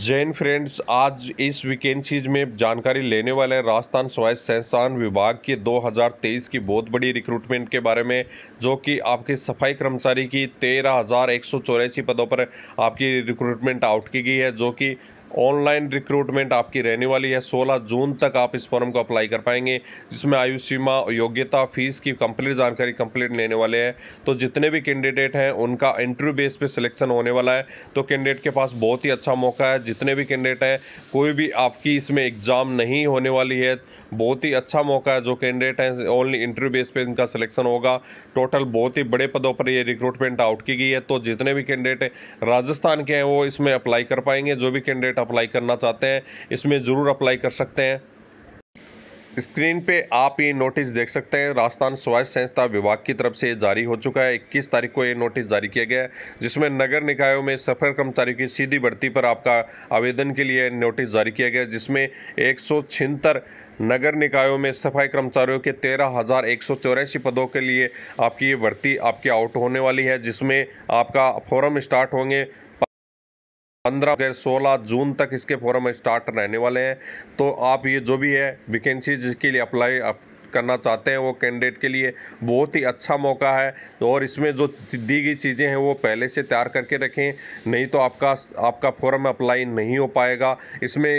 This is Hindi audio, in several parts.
जैन फ्रेंड्स आज इस वीकेंड चीज़ में जानकारी लेने वाले हैं राजस्थान स्वास्थ्य संस्थान विभाग की 2023 की बहुत बड़ी रिक्रूटमेंट के बारे में जो कि आपके सफाई कर्मचारी की तेरह पदों पर आपकी रिक्रूटमेंट आउट की गई है जो कि ऑनलाइन रिक्रूटमेंट आपकी रहने वाली है 16 जून तक आप इस फॉर्म को अप्लाई कर पाएंगे जिसमें आयु सीमा योग्यता फीस की कंप्लीट जानकारी कंप्लीट लेने वाले हैं तो जितने भी कैंडिडेट हैं उनका इंटरव्यू बेस पे सिलेक्शन होने वाला है तो कैंडिडेट के पास बहुत ही अच्छा मौका है जितने भी कैंडिडेट हैं कोई भी आपकी इसमें एग्ज़ाम नहीं होने वाली है बहुत ही अच्छा मौका है जो कैंडिडेट हैं ओनली इंटरव्यू बेस पे इनका सिलेक्शन होगा टोटल बहुत ही बड़े पदों पर ये रिक्रूटमेंट आउट की गई है तो जितने भी कैंडिडेट राजस्थान के हैं वो इसमें अप्लाई कर पाएंगे जो भी कैंडिडेट अप्लाई करना चाहते हैं इसमें ज़रूर अप्लाई कर सकते हैं स्क्रीन पे आप ये नोटिस देख सकते हैं राजस्थान स्वास्थ्य संस्था विभाग की तरफ से जारी हो चुका है 21 तारीख को ये नोटिस जारी किया गया है जिसमें नगर निकायों में सफर कर्मचारी की सीधी भर्ती पर आपका आवेदन के लिए नोटिस जारी किया गया जिसमें एक नगर निकायों में सफाई कर्मचारियों के तेरह हज़ार एक सौ चौरासी पदों के लिए आपकी ये भर्ती आपकी आउट होने वाली है जिसमें आपका फॉरम स्टार्ट होंगे पंद्रह सोलह जून तक इसके फॉरम स्टार्ट रहने वाले हैं तो आप ये जो भी है वैकेंसी जिसके लिए अप्लाई आप करना चाहते हैं वो कैंडिडेट के लिए बहुत ही अच्छा मौका है और इसमें जो दी गई चीज़ें हैं वो पहले से तैयार करके रखें नहीं तो आपका आपका फॉर्म अप्लाई नहीं हो पाएगा इसमें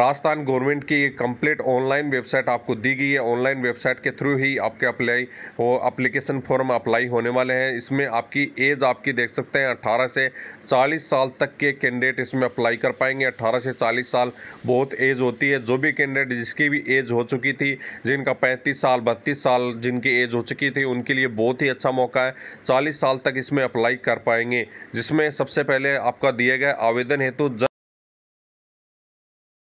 राजस्थान गवर्नमेंट की कंप्लीट ऑनलाइन वेबसाइट आपको दी गई है ऑनलाइन वेबसाइट के थ्रू ही आपके अप्लाई वो अप्लीकेशन फॉर्म अप्लाई होने वाले हैं इसमें आपकी एज आपकी देख सकते हैं 18 से 40 साल तक के कैंडिडेट इसमें अप्लाई कर पाएंगे 18 से 40 साल बहुत एज होती है जो भी कैंडिडेट जिसकी भी एज हो चुकी थी जिनका पैंतीस साल बत्तीस साल जिनकी एज हो चुकी थी उनके लिए बहुत ही अच्छा मौका है चालीस साल तक इसमें अप्लाई कर पाएंगे जिसमें सबसे पहले आपका दिया गया आवेदन हेतु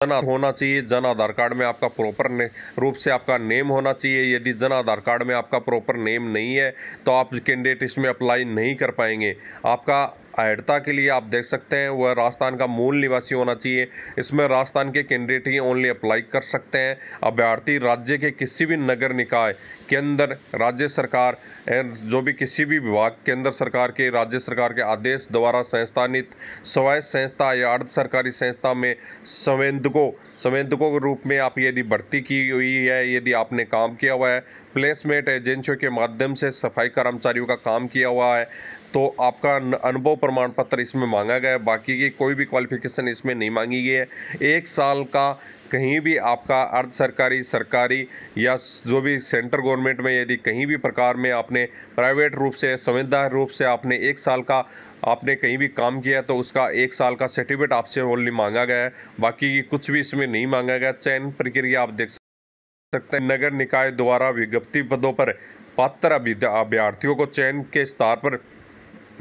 जन होना चाहिए जन आधार कार्ड में आपका प्रॉपर ने रूप से आपका नेम होना चाहिए यदि जन आधार कार्ड में आपका प्रॉपर नेम नहीं है तो आप कैंडिडेट इसमें अप्लाई नहीं कर पाएंगे आपका अहिड़ता के लिए आप देख सकते हैं वह राजस्थान का मूल निवासी होना चाहिए इसमें राजस्थान के कैंडिडेट ही ओनली अप्लाई कर सकते हैं अभ्यर्थी राज्य के किसी भी नगर निकाय के अंदर राज्य सरकार जो भी किसी भी विभाग केंद्र सरकार के राज्य सरकार के आदेश द्वारा संस्थानित स्वायत्त संस्था या अर्ध सरकारी संस्था में संवेदकों संवेदकों के रूप में आप यदि भर्ती की हुई है यदि आपने काम किया हुआ है प्लेसमेंट एजेंसियों के माध्यम से सफाई कर्मचारियों का काम किया हुआ है तो आपका अनुभव प्रमाण पत्र इसमें मांगा गया है बाकी की कोई भी क्वालिफिकेशन इसमें नहीं मांगी गई है एक साल का कहीं भी आपका अर्ध सरकारी सरकारी या जो भी सेंट्रल गवर्नमेंट में यदि कहीं भी प्रकार में आपने प्राइवेट रूप से संविदा रूप से आपने एक साल का आपने कहीं भी काम किया तो उसका एक साल का सर्टिफिकेट आपसे ओनली मांगा गया है बाकी की कुछ भी इसमें नहीं मांगा गया चयन प्रक्रिया आप देख सकते हैं नगर निकाय द्वारा विज्ञप्ति पदों पर पात्र अभ्यर्थियों को चयन के स्तर पर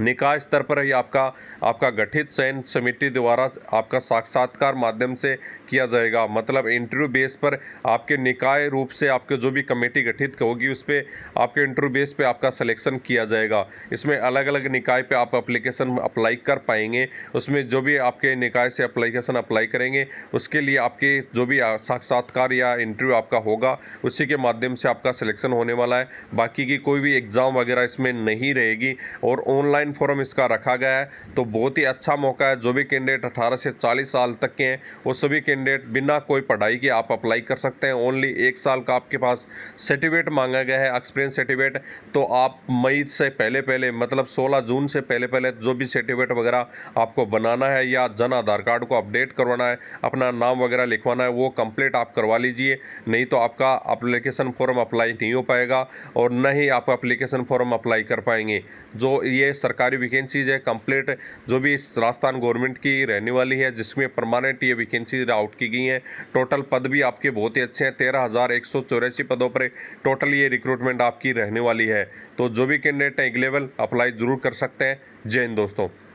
निकाय स्तर पर ही आपका आपका गठित चयन समिति द्वारा आपका साक्षात्कार माध्यम से किया जाएगा मतलब इंटरव्यू बेस पर आपके निकाय रूप से आपके जो भी कमेटी गठित होगी उस पर आपके इंटरव्यू बेस पे आपका सिलेक्शन किया जाएगा इसमें अलग अलग निकाय पे आप अप्लीकेशन अप्लाई कर पाएंगे उसमें जो भी आपके निकाय से अप्लीकेशन अप्लाई करेंगे उसके लिए आपके जो भी साक्षात्कार या इंटरव्यू आपका होगा उसी के माध्यम से आपका सिलेक्शन होने वाला है बाकी की कोई भी एग्ज़ाम वगैरह इसमें नहीं रहेगी और ऑनलाइन ऑनलाइन फॉर्म इसका रखा गया है तो बहुत ही अच्छा मौका है जो भी कैंडिडेट अठारह से चालीस साल तक के हैं वो सभी कैंडिडेट बिना कोई पढ़ाई के आप अप्लाई कर सकते हैं ओनली एक साल का आपके पास सर्टिफिकेट मांगा गया है एक्सपीरियंस सर्टिफिकेट तो आप मई से पहले पहले मतलब 16 जून से पहले पहले जो भी सर्टिफिकेट वगैरह आपको बनाना है या जन आधार कार्ड को अपडेट करवाना है अपना नाम वगैरह लिखवाना है वो कंप्लीट आप करवा लीजिए नहीं तो आपका अप्लीकेशन फॉर्म अप्लाई नहीं हो पाएगा और न ही आप अप्लीकेशन फॉर्म अप्लाई कर पाएंगे जो ये सर सरकारी वैकेंसीज है कंप्लीट जो भी राजस्थान गवर्नमेंट की रहने वाली है जिसमें परमानेंट ये वैकेंसीज आउट की गई हैं टोटल पद भी आपके बहुत ही अच्छे हैं तेरह हज़ार एक सौ चौरासी पदों पर टोटल ये रिक्रूटमेंट आपकी रहने वाली है तो जो भी कैंडिडेट हैं एक लेवल अप्लाई ज़रूर कर सकते हैं जय हिंद दोस्तों